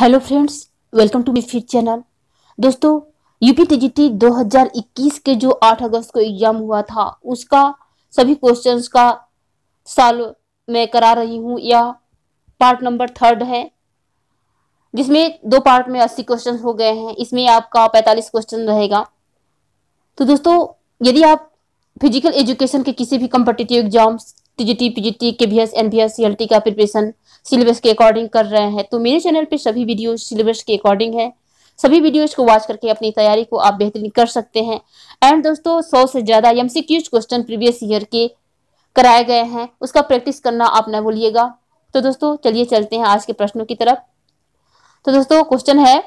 hello friends welcome to me फिर channel दोस्तों UP TGT 2021 के जो 8 अगस्त को एग्जाम हुआ था उसका सभी क्वेश्चंस का साल मैं करा रही हूँ या पार्ट नंबर थर्ड है जिसमें दो पार्ट में 80 क्वेश्चन हो गए हैं इसमें आपका 45 क्वेश्चन रहेगा तो दोस्तों यदि आप फिजिकल एजुकेशन के किसी भी competitive exams TGT PGT KVS NVS CLT का प्रिपरेशन सिलेबस के अकॉर्डिंग कर रहे हैं तो मेरे चैनल पे सभी वीडियो सिलेबस के अकॉर्डिंग है सभी वीडियोज को वॉच करके अपनी तैयारी को आप बेहतरीन कर सकते हैं एंड दोस्तों सौ से ज़्यादा एम क्वेश्चन प्रीवियस ईयर के कराए गए हैं उसका प्रैक्टिस करना आप ना भूलिएगा तो दोस्तों चलिए चलते हैं आज के प्रश्नों की तरफ तो दोस्तों क्वेश्चन है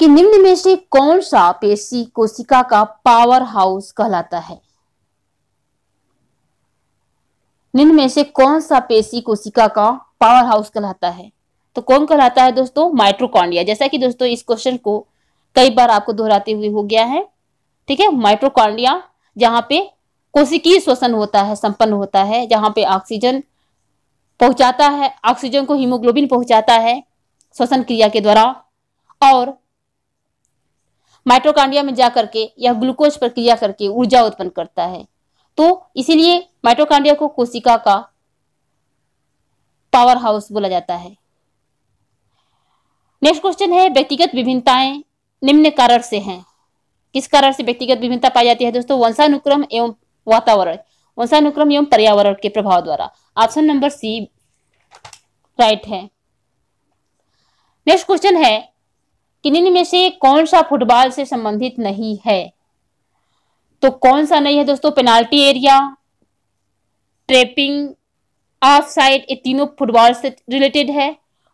कि निम्न में से कौन सा पेशी कोशिका का पावर हाउस कहलाता है निम्न में से कौन सा पेशी कोशिका का पावर हाउस कहलाता है तो कौन कहलाता है दोस्तों माइट्रोकॉन्डिया जैसा कि दोस्तों इस क्वेश्चन को कई बार आपको दोहराते हुए हो गया है ठीक है माइट्रोकॉन्डिया जहाँ पे कोशिकीय श्वसन होता है संपन्न होता है जहाँ पे ऑक्सीजन पहुंचाता है ऑक्सीजन को हीमोग्लोबिन पहुंचाता है श्वसन क्रिया के द्वारा और माइट्रोकांडिया में जा करके या ग्लूकोज प्रक्रिया करके ऊर्जा उत्पन्न करता है तो इसीलिए माइटोकांड्रिया को कोशिका का पावर हाउस बोला जाता है नेक्स्ट क्वेश्चन है व्यक्तिगत विभिन्नताएं निम्न कारण से हैं किस कारण से व्यक्तिगत विभिन्नता पाई जाती है दोस्तों वंशानुक्रम एवं वातावरण वंशानुक्रम एवं पर्यावरण के प्रभाव द्वारा ऑप्शन नंबर सी राइट है नेक्स्ट क्वेश्चन है कि निम्न में से कौन सा फुटबॉल से संबंधित नहीं है तो कौन सा नहीं है दोस्तों penalty area trapping offside ये तीनों फुटबॉल से रिलेटेड है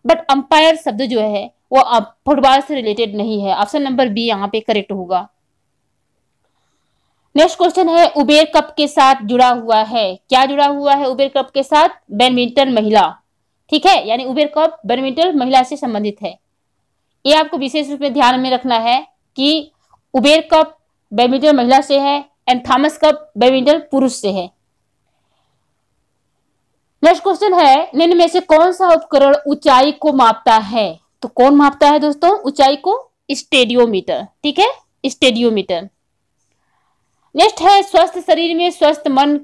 बट अंपायर शब्द जो है वो फुटबॉल से रिलेटेड नहीं है ऑप्शन नंबर बी यहाँ पे करेक्ट होगा नेक्स्ट क्वेश्चन है उबेर कप के साथ जुड़ा हुआ है क्या जुड़ा हुआ है उबेर कप के साथ बैडमिंटन महिला ठीक है यानी उबेर कप बैडमिंटन महिला से संबंधित है ये आपको विशेष रूप में ध्यान में रखना है कि उबेर कप बैडमिंटन महिला से है एंड थॉमस कप बैडमिंटन पुरुष से है नेक्स्ट क्वेश्चन है निम्न से कौन सा उपकरण ऊंचाई को मापता है तो कौन मापता है दोस्तों ऊंचाई को स्टेडियोमीटर ठीक है स्टेडियोमीटर नेक्स्ट है स्वस्थ शरीर में स्वस्थ मन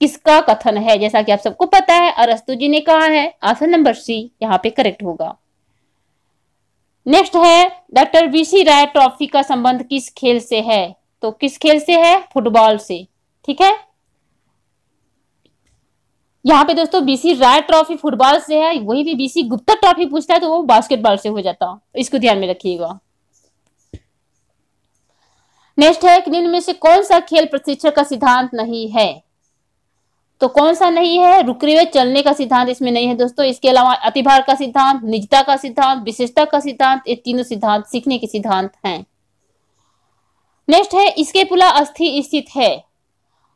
किसका कथन है जैसा कि आप सबको पता है अरस्तु जी ने कहा है ऑप्शन नंबर सी यहाँ पे करेक्ट होगा नेक्स्ट है doctor B C Roy trophy का संबंध किस खेल से है तो किस खेल से है फुटबॉल से ठीक है यहाँ पे दोस्तों बीसी राय ट्रॉफी फुटबॉल से है वही भी बीसी गुप्ता ट्रॉफी पूछता है तो वो बास्केटबॉल से हो जाता इसको ध्यान में रखिएगा नेक्स्ट है निम्न में से कौन सा खेल प्रशिक्षण का सिद्धांत नहीं है तो कौन सा नहीं है रुकरे हुए चलने का सिद्धांत इसमें नहीं है दोस्तों इसके अलावा अतिभार का सिद्धांत निजता का सिद्धांत विशेषता का सिद्धांत ये तीनों सिद्धांत सीखने के सिद्धांत हैं नेक्स्ट है इसके पुला अस्थि स्थित है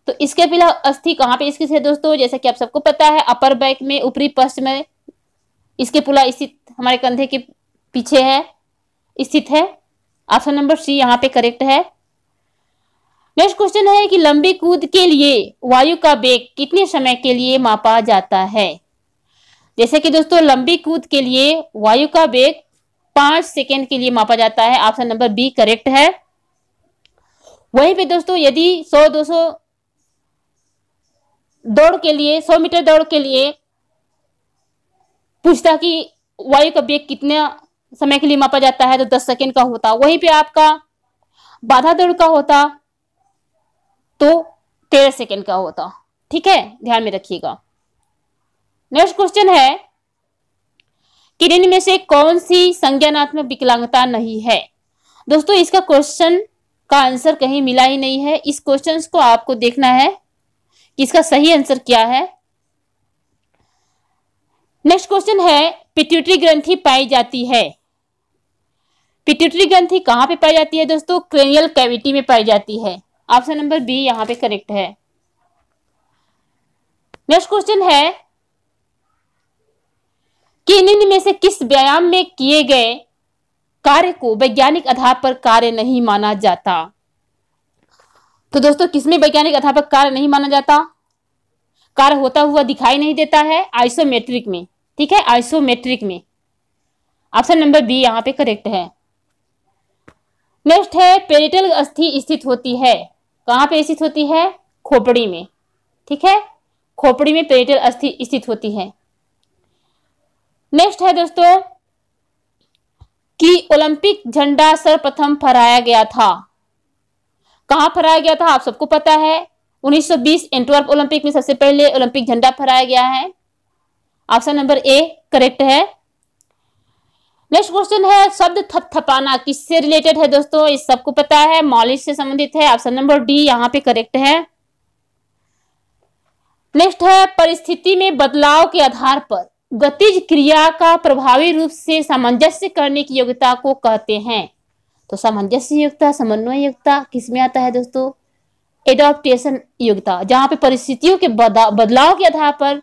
तो इसके पिला अस्थि कहाँ पे स्थित है दोस्तों जैसा कि आप सबको पता है अपर बैक में ऊपरी पश्च में इसके पुला स्थित हमारे कंधे के पीछे है स्थित है ऑप्शन नंबर सी यहाँ पे करेक्ट है नेक्स्ट क्वेश्चन है कि लंबी कूद के लिए वायु का बेग कितने समय के लिए मापा जाता है जैसे कि दोस्तों लंबी कूद के लिए वायु का बेग पांच सेकेंड के लिए मापा जाता है ऑप्शन नंबर बी करेक्ट है वहीं पे दोस्तों यदि 100 200 दौड़ के लिए 100 मीटर दौड़ के लिए पूछता कि वायु का बेग कितने समय के लिए मापा जाता है तो 10 सेकेंड का होता वहीं पे आपका बाधा दौड़ का होता तो तेरह सेकेंड का होता ठीक है ध्यान में रखिएगा नेक्स्ट क्वेश्चन है कि निम्न में से कौन सी संज्ञानात्मक विकलांगता नहीं है दोस्तों इसका क्वेश्चन का आंसर कहीं मिला ही नहीं है इस क्वेश्चन को आपको देखना है कि इसका सही आंसर क्या है नेक्स्ट क्वेश्चन है पिट्यूटरी ग्रंथि पाई जाती है पिट्यूटरी ग्रंथि कहां पे पाई जाती है दोस्तों क्रेनियल कैविटी में पाई जाती है ऑप्शन नंबर बी यहाँ पे करेक्ट है नेक्स्ट क्वेश्चन है कि निम्न में से किस व्यायाम में किए गए कार्य को वैज्ञानिक आधार पर कार्य नहीं माना जाता तो दोस्तों किसमें वैज्ञानिक आधार पर कार्य नहीं माना जाता कार्य होता हुआ दिखाई नहीं देता है आइसोमेट्रिक में ठीक है आइसोमेट्रिक में ऑप्शन नंबर बी यहाँ पे करेक्ट है नेक्स्ट है पेरिटल अस्थि स्थित होती है कहाँ पे स्थित होती है खोपड़ी में ठीक है खोपड़ी में पेरिटल अस्थि स्थित होती है नेक्स्ट है दोस्तों कि ओलंपिक झंडा सर्वप्रथम फहराया गया था कहा फहराया गया था आप सबको पता है 1920 एंटवर्प ओलंपिक में सबसे पहले ओलंपिक झंडा फहराया गया है ऑप्शन नंबर ए करेक्ट है नेक्स्ट क्वेश्चन है शब्द थपथपाना किससे रिलेटेड है दोस्तों इस सबको पता है मॉलिश से संबंधित है ऑप्शन नंबर डी यहाँ पे करेक्ट है नेक्स्ट है परिस्थिति में बदलाव के आधार पर गतिज क्रिया का प्रभावी रूप से सामंजस्य करने की योग्यता को कहते हैं तो सामंजस्य योग्यता समन्वय योग्यता किसमें आता है दोस्तों एडोप्टेशन योग्यता जहां पे परिस्थितियों के बदलाव के आधार पर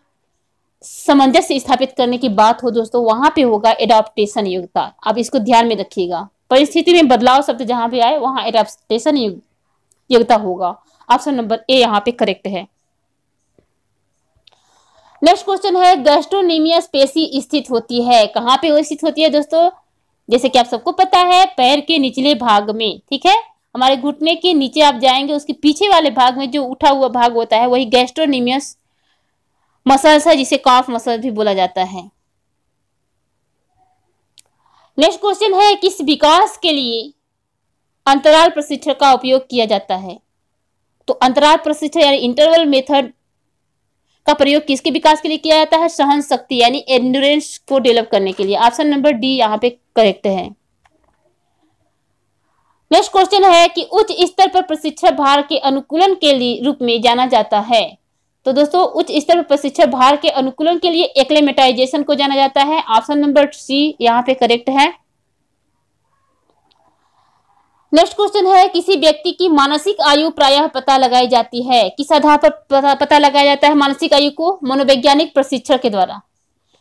सामंजस्य स्थापित करने की बात हो दोस्तों वहां पे होगा एडाप्टेशन योग्यता आप इसको ध्यान में रखिएगा परिस्थिति में बदलाव शब्द जहां भी आए वहां एडाप्टेशन युगता होगा ऑप्शन नंबर ए यहाँ पे करेक्ट है नेक्स्ट क्वेश्चन है गैस्ट्रोनिमिया स्पेसी स्थित होती है कहाँ पे स्थित होती है दोस्तों जैसे कि आप सबको पता है पैर के निचले भाग में ठीक है हमारे घुटने के नीचे आप जाएंगे उसके पीछे वाले भाग में जो उठा हुआ भाग होता है वही गैस्ट्रोनीमियस मसल्स है जिसे काफ मसल भी बोला जाता है नेक्स्ट क्वेश्चन है किस विकास के लिए अंतराल प्रशिक्षण का उपयोग किया जाता है तो अंतराल प्रशिक्षण यानी इंटरवल मेथड का प्रयोग किसके विकास के लिए किया जाता है सहन शक्ति यानी एंडोरेंस को डेवलप करने के लिए ऑप्शन नंबर डी यहाँ पे करेक्ट है नेक्स्ट क्वेश्चन है कि उच्च स्तर पर प्रशिक्षण भार के अनुकूलन के लिए रूप में जाना जाता है तो दोस्तों उच्च स्तर पर प्रशिक्षण भार के अनुकूलन के लिए एक्लेमेटाइजेशन को जाना जाता है ऑप्शन नंबर सी यहाँ पे करेक्ट है नेक्स्ट क्वेश्चन है किसी व्यक्ति की मानसिक आयु प्रायः पता लगाई जाती है किस आधार पर पता, लगाया जाता है मानसिक आयु को मनोवैज्ञानिक प्रशिक्षण के द्वारा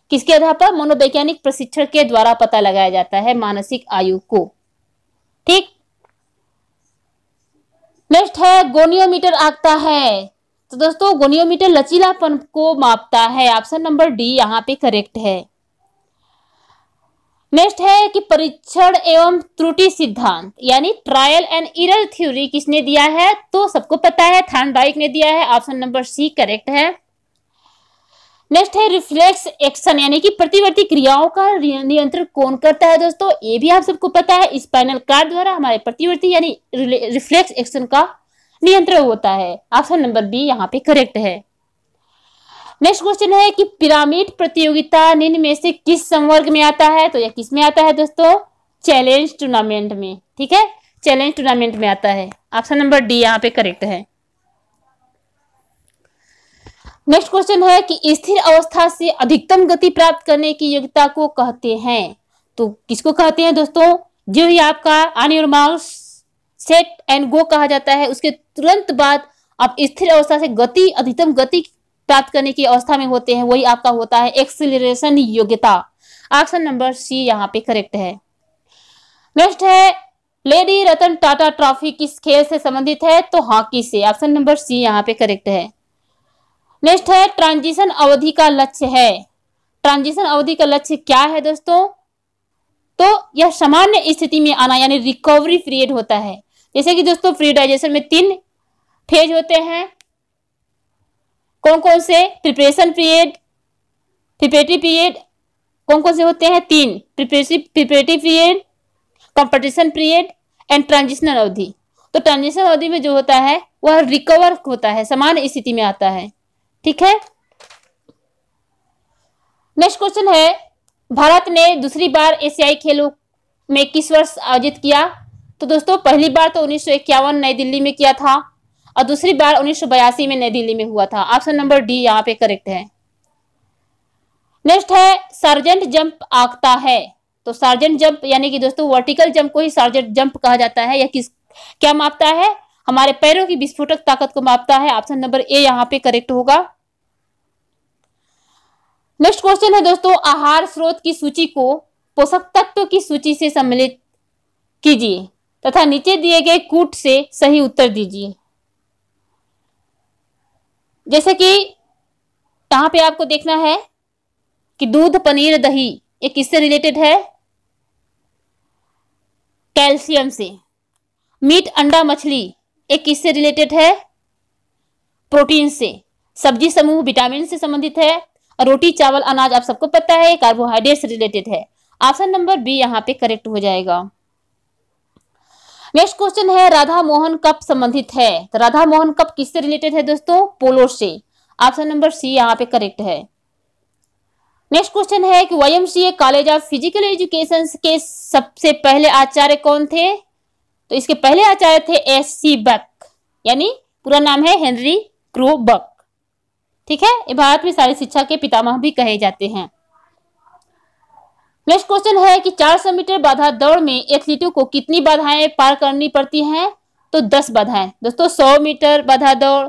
किसके आधार पर मनोवैज्ञानिक प्रशिक्षण के द्वारा पता लगाया जाता है मानसिक आयु को ठीक नेक्स्ट है गोनियोमीटर आगता है तो दोस्तों गोनियोमीटर लचीलापन को मापता है ऑप्शन नंबर डी यहाँ पे करेक्ट है नेक्स्ट है कि परीक्षण एवं त्रुटि सिद्धांत यानी ट्रायल एंड इरर थ्योरी किसने दिया है तो सबको पता है थान डाइक ने दिया है ऑप्शन नंबर सी करेक्ट है नेक्स्ट है रिफ्लेक्स एक्शन यानी कि प्रतिवर्ती क्रियाओं का नियंत्रण कौन करता है दोस्तों ये भी आप सबको पता है स्पाइनल कार्ड द्वारा हमारे प्रतिवर्ती यानी रिफ्लेक्स एक्शन का नियंत्रण होता है ऑप्शन नंबर बी यहाँ पे करेक्ट है नेक्स्ट क्वेश्चन है कि पिरामिड प्रतियोगिता निम्न में से किस संवर्ग में आता है तो यह किस में आता है दोस्तों चैलेंज टूर्नामेंट में ठीक है चैलेंज टूर्नामेंट में आता है ऑप्शन नंबर डी यहाँ पे करेक्ट है नेक्स्ट क्वेश्चन है कि स्थिर अवस्था से अधिकतम गति प्राप्त करने की योग्यता को कहते हैं तो किसको कहते हैं दोस्तों जो ही आपका आने सेट एंड गो कहा जाता है उसके तुरंत बाद आप स्थिर अवस्था से गति अधिकतम गति प्राप्त करने की अवस्था में होते हैं वही आपका होता है एक्सिलेशन योग्यता ऑप्शन नंबर सी यहाँ पे करेक्ट है नेक्स्ट है लेडी रतन टाटा ट्रॉफी किस खेल से संबंधित है तो हॉकी से ऑप्शन नंबर सी यहाँ पे करेक्ट है नेक्स्ट है ट्रांजिशन अवधि का लक्ष्य है ट्रांजिशन अवधि का लक्ष्य क्या है दोस्तों तो यह सामान्य स्थिति में आना यानी रिकवरी पीरियड होता है जैसे कि दोस्तों फ्री डाइजेशन में तीन फेज होते हैं कौन कौन से प्रिपरेशन पीरियड प्रिपरेटरी पीरियड कौन कौन से होते हैं तीन preparatory period competition period and transitional अवधि तो ट्रांजिशनल अवधि में जो होता है वह रिकवर होता है समान स्थिति में आता है ठीक है नेक्स्ट क्वेश्चन है भारत ने दूसरी बार एशियाई खेलों में किस वर्ष आयोजित किया तो दोस्तों पहली बार तो उन्नीस नई दिल्ली में किया था और दूसरी बार उन्नीस में नई दिल्ली में हुआ था ऑप्शन नंबर डी यहाँ पे करेक्ट है नेक्स्ट है सर्जेंट जंप आंकता है तो सर्जेंट जंप यानी कि दोस्तों वर्टिकल जंप को ही सर्जेंट जंप कहा जाता है या किस क्या मापता है हमारे पैरों की विस्फोटक ताकत को मापता है ऑप्शन नंबर ए यहाँ पे करेक्ट होगा नेक्स्ट क्वेश्चन है दोस्तों आहार स्रोत की सूची को पोषक तत्व की सूची से सम्मिलित कीजिए तथा नीचे दिए गए कूट से सही उत्तर दीजिए जैसे कि यहाँ पे आपको देखना है कि दूध पनीर दही ये किससे रिलेटेड है कैल्शियम से मीट अंडा मछली ये किससे रिलेटेड है प्रोटीन से सब्जी समूह विटामिन से संबंधित है और रोटी चावल अनाज आप सबको पता है कार्बोहाइड्रेट से रिलेटेड है ऑप्शन नंबर बी यहाँ पे करेक्ट हो जाएगा नेक्स्ट क्वेश्चन है राधा मोहन कप संबंधित है तो राधा मोहन कप किससे रिलेटेड है दोस्तों पोलो से ऑप्शन नंबर सी यहाँ पे करेक्ट है नेक्स्ट क्वेश्चन है कि a college of physical education के सबसे पहले आचार्य कौन थे तो इसके पहले आचार्य थे एस सी बक यानी पूरा नाम है हेनरी क्रो बक ठीक है भारत में सारी शिक्षा के पितामह भी कहे जाते हैं नेक्स्ट क्वेश्चन है कि 400 मीटर बाधा दौड़ में एथलीटों को कितनी बाधाएं पार करनी पड़ती हैं तो 10 बाधाएं दोस्तों 100 मीटर बाधा दौड़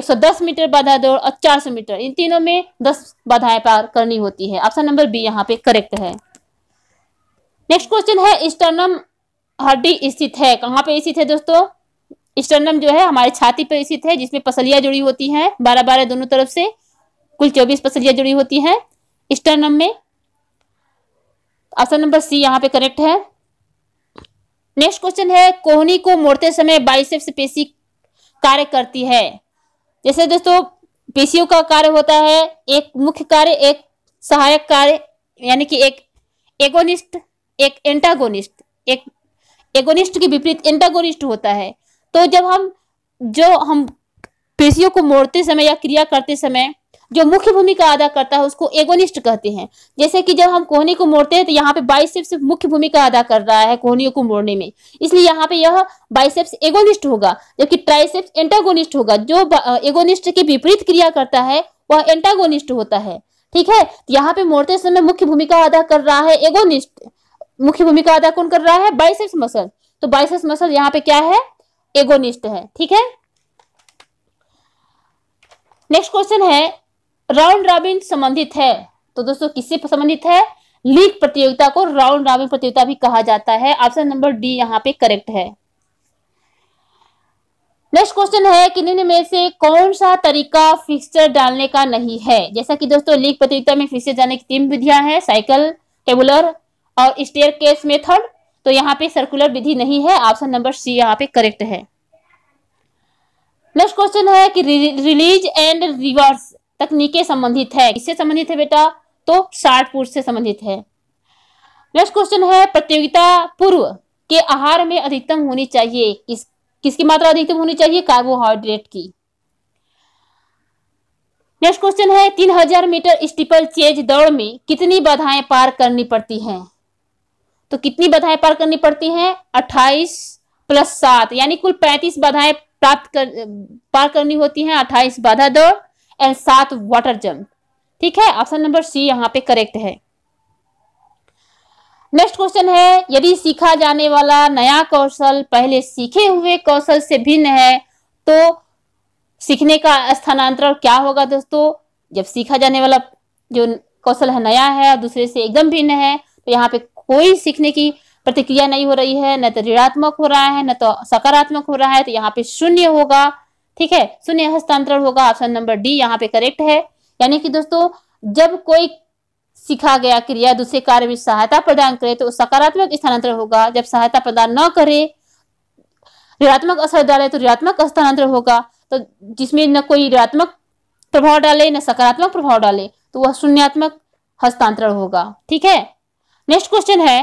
110 मीटर बाधा दौड़ और सौ मीटर इन तीनों में 10 बाधाएं पार करनी होती है ऑप्शन नंबर बी यहाँ पे करेक्ट है नेक्स्ट क्वेश्चन है स्टर्नम हड्डी स्थित है कहाँ पे स्थित है दोस्तों स्टर्नम जो है हमारे छाती पर स्थित है जिसमें पसलियां जुड़ी होती है बारह बारह दोनों तरफ से कुल चौबीस पसलियां जुड़ी होती है स्टर्नम में ऑप्शन नंबर सी यहाँ पे करेक्ट है नेक्स्ट क्वेश्चन है कोहनी को मोड़ते समय बाइसेप्स पेशी कार्य करती है जैसे दोस्तों पेशियों का कार्य होता है एक मुख्य कार्य एक सहायक कार्य यानी कि एक एगोनिस्ट एक एंटागोनिस्ट एक एगोनिस्ट के विपरीत एंटागोनिस्ट होता है तो जब हम जो हम पेशियों को मोड़ते समय या क्रिया करते समय जो मुख्य भूमिका अदा करता है उसको एगोनिस्ट कहते हैं जैसे कि जब हम कोहनी को मोड़ते हैं तो यहाँ पे बाइसेप्स सिर्फ मुख्य भूमिका अदा कर रहा है कोहनियों को मोड़ने में इसलिए यहाँ पे यह बाइसेप्स एगोनिस्ट होगा जबकि ट्राइसेप्स एंटागोनिस्ट होगा जो एगोनिस्ट के विपरीत क्रिया करता है वह एंटागोनिस्ट होता है ठीक है तो यहाँ पे मोड़ते समय मुख्य भूमिका अदा कर रहा है एगोनिस्ट मुख्य भूमिका अदा कौन कर रहा है बाइसेप्स मसल तो बाइसेप्स मसल यहाँ पे क्या है एगोनिस्ट है ठीक है नेक्स्ट क्वेश्चन है राउंड रॉबिन संबंधित है तो दोस्तों किससे संबंधित है लीग प्रतियोगिता को राउंड रॉबिन प्रतियोगिता भी कहा जाता है ऑप्शन नंबर डी यहाँ पे करेक्ट है नेक्स्ट क्वेश्चन है कि निम्न में से कौन सा तरीका फिक्सचर डालने का नहीं है जैसा कि दोस्तों लीग प्रतियोगिता में फिक्सचर डालने की तीन विधियां हैं साइकिल टेबुलर और स्टेयर केस मेथड तो यहाँ पे सर्कुलर विधि नहीं है ऑप्शन नंबर सी यहाँ पे करेक्ट है नेक्स्ट क्वेश्चन है कि रिलीज एंड रिवर्स तकनीकें संबंधित है किससे संबंधित है बेटा तो शार्ट पुरुष से संबंधित है नेक्स्ट क्वेश्चन है प्रतियोगिता पूर्व के आहार में अधिकतम होनी चाहिए किस किसकी मात्रा अधिकतम होनी चाहिए कार्बोहाइड्रेट की नेक्स्ट क्वेश्चन है तीन हजार मीटर स्टीपल चेज दौड़ में कितनी बाधाएं पार करनी पड़ती हैं तो कितनी बाधाएं पार करनी पड़ती हैं अट्ठाईस प्लस सात यानी कुल पैंतीस बाधाएं प्राप्त कर पार करनी होती हैं अट्ठाईस बाधा दौड़ एंड सात वाटर जम्प ठीक है ऑप्शन नंबर सी यहाँ पे करेक्ट है नेक्स्ट क्वेश्चन है यदि सीखा जाने वाला नया कौशल पहले सीखे हुए कौशल से भिन्न है तो सीखने का स्थानांतरण क्या होगा दोस्तों जब सीखा जाने वाला जो कौशल है नया है और दूसरे से एकदम भिन्न है तो यहाँ पे कोई सीखने की प्रतिक्रिया नहीं हो रही है न तो ऋणात्मक हो रहा है न तो सकारात्मक हो रहा है तो यहाँ पे शून्य होगा ठीक है शून्य हस्तांतरण होगा ऑप्शन नंबर डी यहाँ पे करेक्ट है यानी कि दोस्तों जब कोई सीखा गया क्रिया दूसरे कार्य में सहायता प्रदान करे तो सकारात्मक स्थानांतरण होगा जब सहायता प्रदान न करे ऋणात्मक असर डाले तो ऋणात्मक स्थानांतरण होगा तो जिसमें न कोई ऋणात्मक प्रभाव डाले न सकारात्मक प्रभाव डाले तो वह शून्यात्मक हस्तांतरण होगा ठीक है नेक्स्ट क्वेश्चन है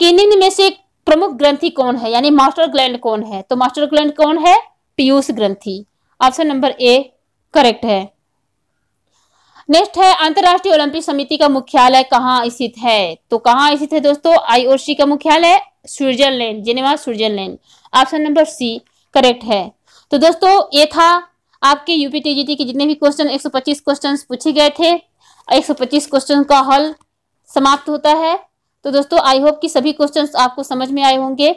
कि निम्न में से प्रमुख ग्रंथि कौन है यानी मास्टर ग्लैंड कौन है तो मास्टर ग्लैंड कौन है पीयूष ग्रंथी ऑप्शन नंबर ए करेक्ट है नेक्स्ट है अंतरराष्ट्रीय ओलंपिक समिति का मुख्यालय कहाँ स्थित है तो कहाँ स्थित है दोस्तों आईओसी का मुख्यालय Switzerland Geneva Switzerland option number C correct है तो दोस्तों ये था आपके यूपीटीजीटी के जितने भी क्वेश्चन 125 क्वेश्चंस पूछे गए थे 125 क्वेश्चन का हल समाप्त होता है तो दोस्तों आई होप कि सभी क्वेश्चन आपको समझ में आए होंगे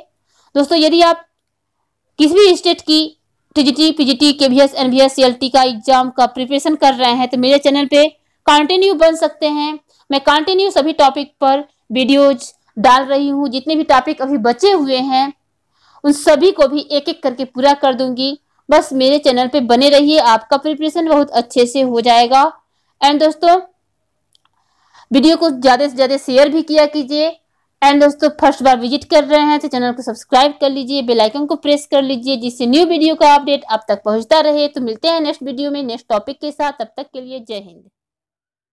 दोस्तों यदि आप किसी भी स्टेट की TGT PGT KVS NVS CLT का एग्जाम का प्रिपरेशन कर रहे हैं तो मेरे चैनल पे कंटिन्यू बन सकते हैं मैं कंटिन्यू सभी टॉपिक पर वीडियोज डाल रही हूँ जितने भी टॉपिक अभी बचे हुए हैं उन सभी को भी एक एक करके पूरा कर दूंगी बस मेरे चैनल पे बने रहिए आपका प्रिपरेशन बहुत अच्छे से हो जाएगा एंड दोस्तों वीडियो को ज़्यादा से ज़्यादा शेयर भी किया कीजिए एंड दोस्तों फर्स्ट बार विजिट कर रहे हैं तो चैनल को सब्सक्राइब कर लीजिए बेल आइकन को प्रेस कर लीजिए जिससे न्यू वीडियो का अपडेट आप तक पहुंचता रहे तो मिलते हैं नेक्स्ट वीडियो में नेक्स्ट टॉपिक के साथ तब तक के लिए जय हिंद